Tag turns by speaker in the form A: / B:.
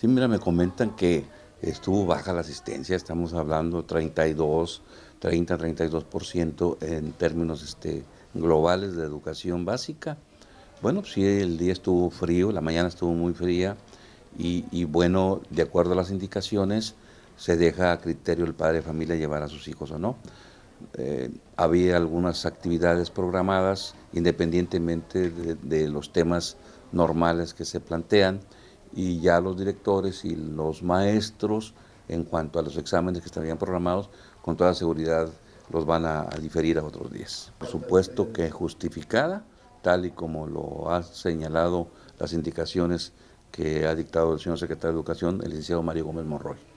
A: Sí, mira, me comentan que estuvo baja la asistencia, estamos hablando 32, 30, 32% en términos este, globales de educación básica. Bueno, pues sí, el día estuvo frío, la mañana estuvo muy fría y, bueno, de acuerdo a las indicaciones, se deja a criterio el padre de familia llevar a sus hijos o no. Eh, había algunas actividades programadas independientemente de los temas normales que se plantean y ya los directores y los maestros en cuanto a los exámenes que estarían programados, con toda seguridad los van a, diferir a otros días. Por supuesto que justificada, tal y como lo han señalado las indicaciones que ha dictado el señor secretario de Educación, el licenciado Mario Gómez Monroy.